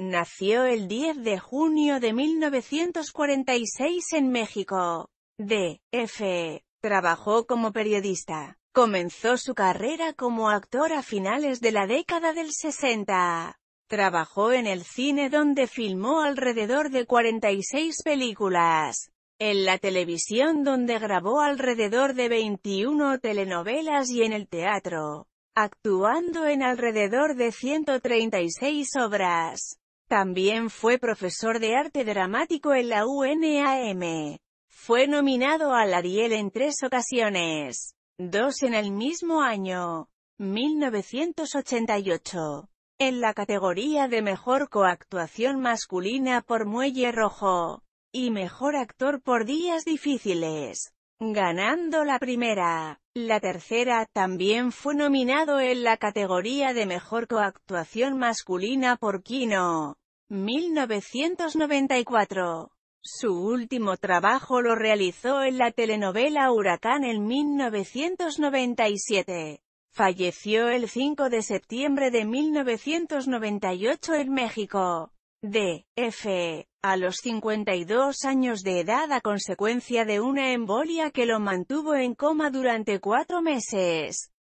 Nació el 10 de junio de 1946 en México. D.F. Trabajó como periodista. Comenzó su carrera como actor a finales de la década del 60. Trabajó en el cine donde filmó alrededor de 46 películas. En la televisión donde grabó alrededor de 21 telenovelas y en el teatro, actuando en alrededor de 136 obras. También fue profesor de arte dramático en la UNAM. Fue nominado al Ariel en tres ocasiones, dos en el mismo año, 1988, en la categoría de Mejor Coactuación Masculina por Muelle Rojo, y Mejor Actor por Días Difíciles ganando la primera. La tercera también fue nominado en la categoría de Mejor Coactuación Masculina por Kino. 1994. Su último trabajo lo realizó en la telenovela Huracán en 1997. Falleció el 5 de septiembre de 1998 en México de F. a los 52 años de edad a consecuencia de una embolia que lo mantuvo en coma durante cuatro meses.